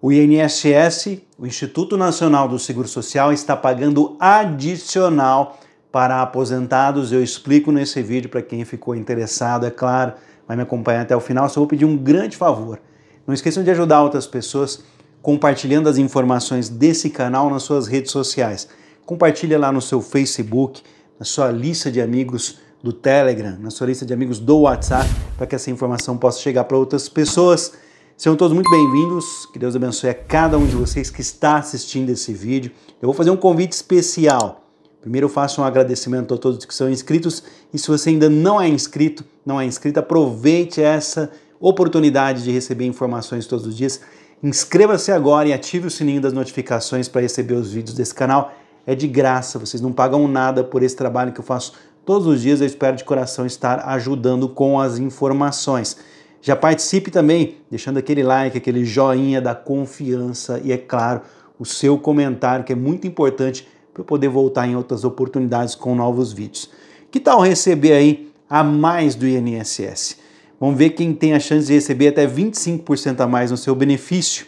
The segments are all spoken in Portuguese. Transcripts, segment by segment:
O INSS, o Instituto Nacional do Seguro Social, está pagando adicional para aposentados. Eu explico nesse vídeo para quem ficou interessado, é claro, vai me acompanhar até o final. Só vou pedir um grande favor. Não esqueçam de ajudar outras pessoas compartilhando as informações desse canal nas suas redes sociais. Compartilha lá no seu Facebook, na sua lista de amigos do Telegram, na sua lista de amigos do WhatsApp, para que essa informação possa chegar para outras pessoas. Sejam todos muito bem-vindos, que Deus abençoe a cada um de vocês que está assistindo esse vídeo. Eu vou fazer um convite especial. Primeiro eu faço um agradecimento a todos que são inscritos e se você ainda não é inscrito, não é inscrito, aproveite essa oportunidade de receber informações todos os dias. Inscreva-se agora e ative o sininho das notificações para receber os vídeos desse canal. É de graça, vocês não pagam nada por esse trabalho que eu faço todos os dias. Eu espero de coração estar ajudando com as informações. Já participe também, deixando aquele like, aquele joinha da confiança e, é claro, o seu comentário, que é muito importante para eu poder voltar em outras oportunidades com novos vídeos. Que tal receber aí a mais do INSS? Vamos ver quem tem a chance de receber até 25% a mais no seu benefício.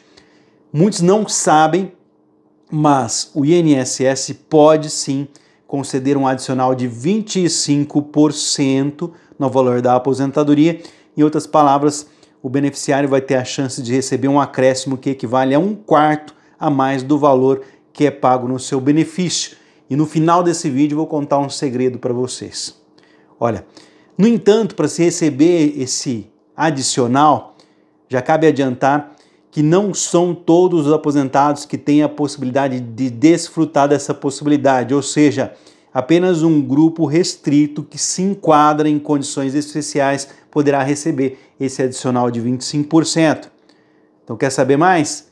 Muitos não sabem, mas o INSS pode sim conceder um adicional de 25% no valor da aposentadoria em outras palavras, o beneficiário vai ter a chance de receber um acréscimo que equivale a um quarto a mais do valor que é pago no seu benefício. E no final desse vídeo vou contar um segredo para vocês. Olha, no entanto, para se receber esse adicional, já cabe adiantar que não são todos os aposentados que têm a possibilidade de desfrutar dessa possibilidade, ou seja, Apenas um grupo restrito que se enquadra em condições especiais poderá receber esse adicional de 25%. Então, quer saber mais?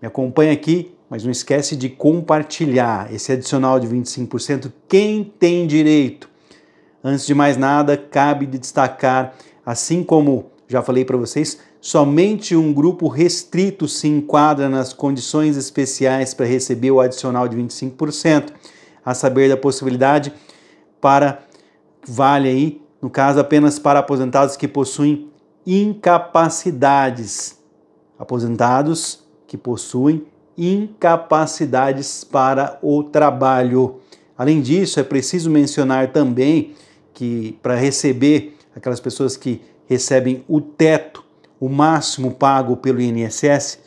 Me acompanha aqui, mas não esquece de compartilhar esse adicional de 25%. Quem tem direito? Antes de mais nada, cabe destacar, assim como já falei para vocês, somente um grupo restrito se enquadra nas condições especiais para receber o adicional de 25% a saber da possibilidade para vale aí, no caso, apenas para aposentados que possuem incapacidades. Aposentados que possuem incapacidades para o trabalho. Além disso, é preciso mencionar também que para receber aquelas pessoas que recebem o teto, o máximo pago pelo INSS,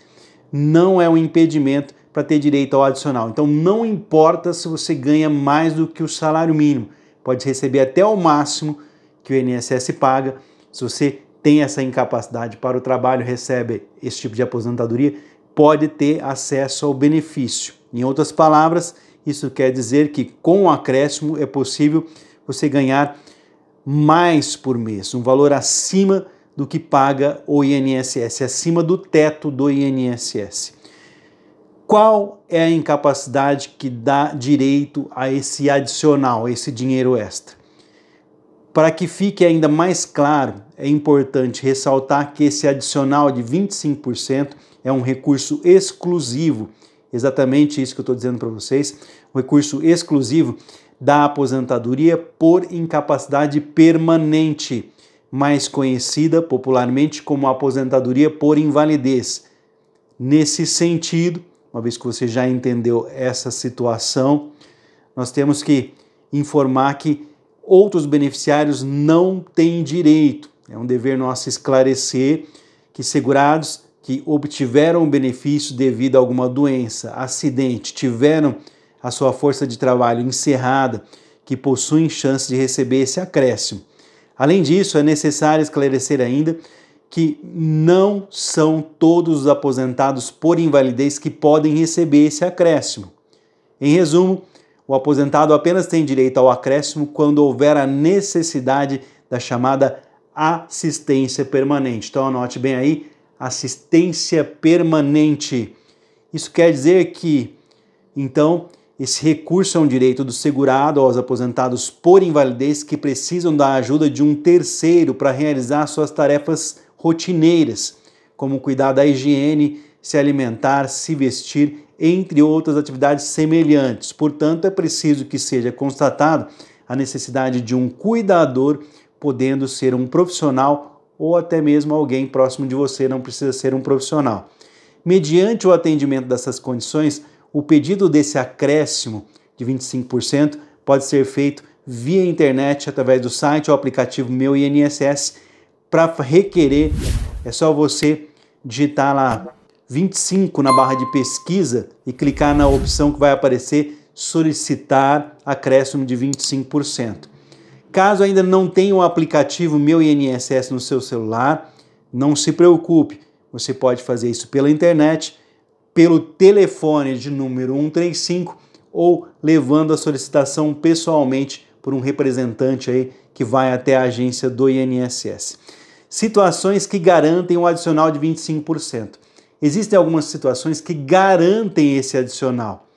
não é um impedimento para ter direito ao adicional. Então não importa se você ganha mais do que o salário mínimo, pode receber até o máximo que o INSS paga. Se você tem essa incapacidade para o trabalho, recebe esse tipo de aposentadoria, pode ter acesso ao benefício. Em outras palavras, isso quer dizer que com o acréscimo é possível você ganhar mais por mês, um valor acima do que paga o INSS, acima do teto do INSS. Qual é a incapacidade que dá direito a esse adicional, esse dinheiro extra? Para que fique ainda mais claro, é importante ressaltar que esse adicional de 25% é um recurso exclusivo, exatamente isso que eu estou dizendo para vocês, um recurso exclusivo da aposentadoria por incapacidade permanente, mais conhecida popularmente como aposentadoria por invalidez. Nesse sentido, uma vez que você já entendeu essa situação, nós temos que informar que outros beneficiários não têm direito. É um dever nosso esclarecer que segurados que obtiveram benefício devido a alguma doença, acidente, tiveram a sua força de trabalho encerrada, que possuem chance de receber esse acréscimo. Além disso, é necessário esclarecer ainda que não são todos os aposentados por invalidez que podem receber esse acréscimo. Em resumo, o aposentado apenas tem direito ao acréscimo quando houver a necessidade da chamada assistência permanente. Então anote bem aí, assistência permanente. Isso quer dizer que, então, esse recurso é um direito do segurado aos aposentados por invalidez que precisam da ajuda de um terceiro para realizar suas tarefas rotineiras, como cuidar da higiene, se alimentar, se vestir, entre outras atividades semelhantes. Portanto, é preciso que seja constatada a necessidade de um cuidador, podendo ser um profissional ou até mesmo alguém próximo de você, não precisa ser um profissional. Mediante o atendimento dessas condições, o pedido desse acréscimo de 25% pode ser feito via internet através do site ou aplicativo Meu INSS para requerer, é só você digitar lá 25 na barra de pesquisa e clicar na opção que vai aparecer solicitar acréscimo de 25%. Caso ainda não tenha o aplicativo Meu INSS no seu celular, não se preocupe, você pode fazer isso pela internet, pelo telefone de número 135 ou levando a solicitação pessoalmente por um representante aí que vai até a agência do INSS situações que garantem um adicional de 25%. Existem algumas situações que garantem esse adicional.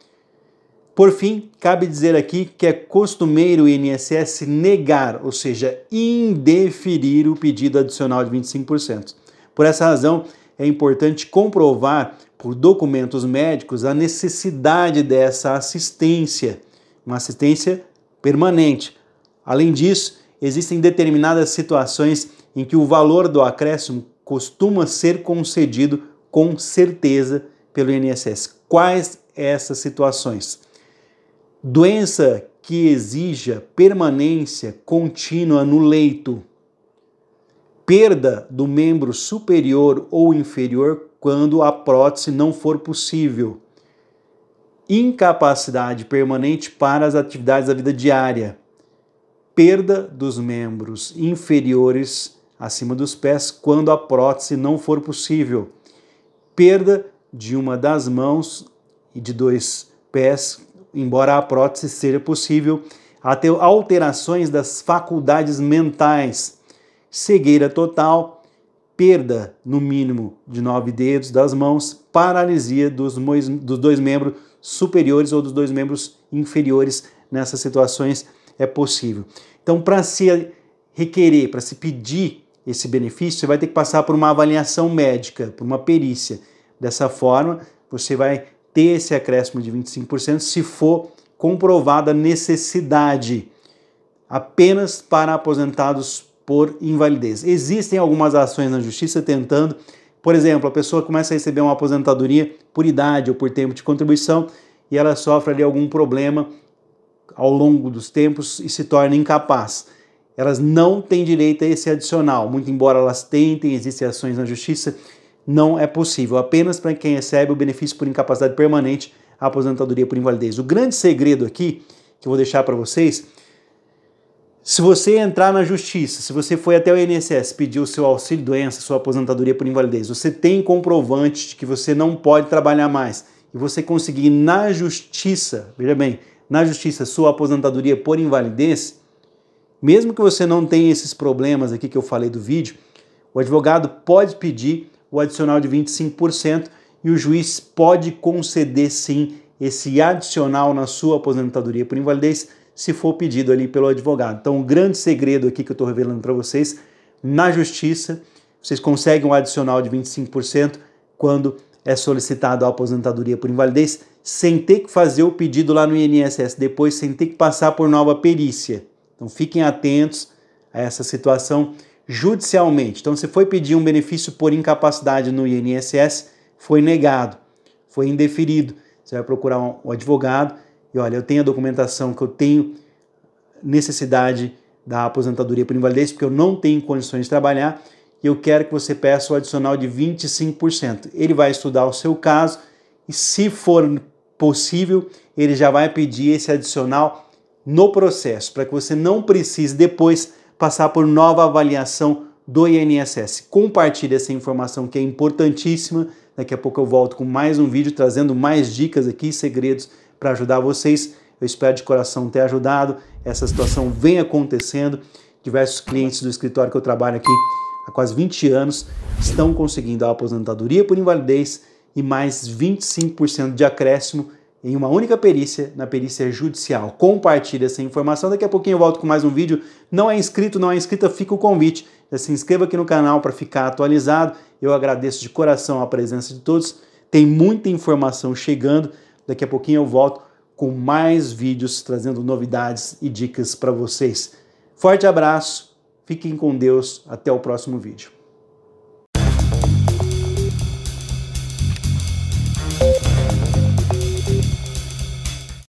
Por fim, cabe dizer aqui que é costumeiro o INSS negar, ou seja, indeferir o pedido adicional de 25%. Por essa razão, é importante comprovar por documentos médicos a necessidade dessa assistência, uma assistência permanente. Além disso, existem determinadas situações em que o valor do acréscimo costuma ser concedido com certeza pelo INSS. Quais essas situações? Doença que exija permanência contínua no leito, perda do membro superior ou inferior quando a prótese não for possível, incapacidade permanente para as atividades da vida diária, perda dos membros inferiores acima dos pés quando a prótese não for possível, perda de uma das mãos e de dois pés, embora a prótese seja possível, até alterações das faculdades mentais, cegueira total, perda no mínimo de nove dedos das mãos, paralisia dos, dos dois membros superiores ou dos dois membros inferiores nessas situações é possível. Então, para se requerer, para se pedir esse benefício, você vai ter que passar por uma avaliação médica, por uma perícia. Dessa forma, você vai ter esse acréscimo de 25% se for comprovada necessidade, apenas para aposentados por invalidez. Existem algumas ações na justiça tentando, por exemplo, a pessoa começa a receber uma aposentadoria por idade ou por tempo de contribuição e ela sofre ali algum problema ao longo dos tempos e se torna incapaz elas não têm direito a esse adicional, muito embora elas tentem, existem ações na justiça, não é possível, apenas para quem recebe o benefício por incapacidade permanente, a aposentadoria por invalidez. O grande segredo aqui, que eu vou deixar para vocês, se você entrar na justiça, se você foi até o INSS pedir o seu auxílio doença, sua aposentadoria por invalidez, você tem comprovante de que você não pode trabalhar mais e você conseguir na justiça, veja bem, na justiça sua aposentadoria por invalidez, mesmo que você não tenha esses problemas aqui que eu falei do vídeo, o advogado pode pedir o adicional de 25% e o juiz pode conceder sim esse adicional na sua aposentadoria por invalidez se for pedido ali pelo advogado. Então, o um grande segredo aqui que eu estou revelando para vocês, na justiça, vocês conseguem um adicional de 25% quando é solicitado a aposentadoria por invalidez, sem ter que fazer o pedido lá no INSS, depois sem ter que passar por nova perícia. Então fiquem atentos a essa situação judicialmente. Então se foi pedir um benefício por incapacidade no INSS, foi negado, foi indeferido. Você vai procurar o um advogado e olha, eu tenho a documentação que eu tenho necessidade da aposentadoria por invalidez porque eu não tenho condições de trabalhar e eu quero que você peça o adicional de 25%. Ele vai estudar o seu caso e se for possível, ele já vai pedir esse adicional no processo, para que você não precise depois passar por nova avaliação do INSS. Compartilhe essa informação que é importantíssima. Daqui a pouco eu volto com mais um vídeo trazendo mais dicas aqui, segredos para ajudar vocês. Eu espero de coração ter ajudado. Essa situação vem acontecendo. Diversos clientes do escritório que eu trabalho aqui há quase 20 anos estão conseguindo a aposentadoria por invalidez e mais 25% de acréscimo em uma única perícia, na perícia judicial. Compartilhe essa informação. Daqui a pouquinho eu volto com mais um vídeo. Não é inscrito, não é inscrita, fica o convite. Se inscreva aqui no canal para ficar atualizado. Eu agradeço de coração a presença de todos. Tem muita informação chegando. Daqui a pouquinho eu volto com mais vídeos trazendo novidades e dicas para vocês. Forte abraço, fiquem com Deus, até o próximo vídeo.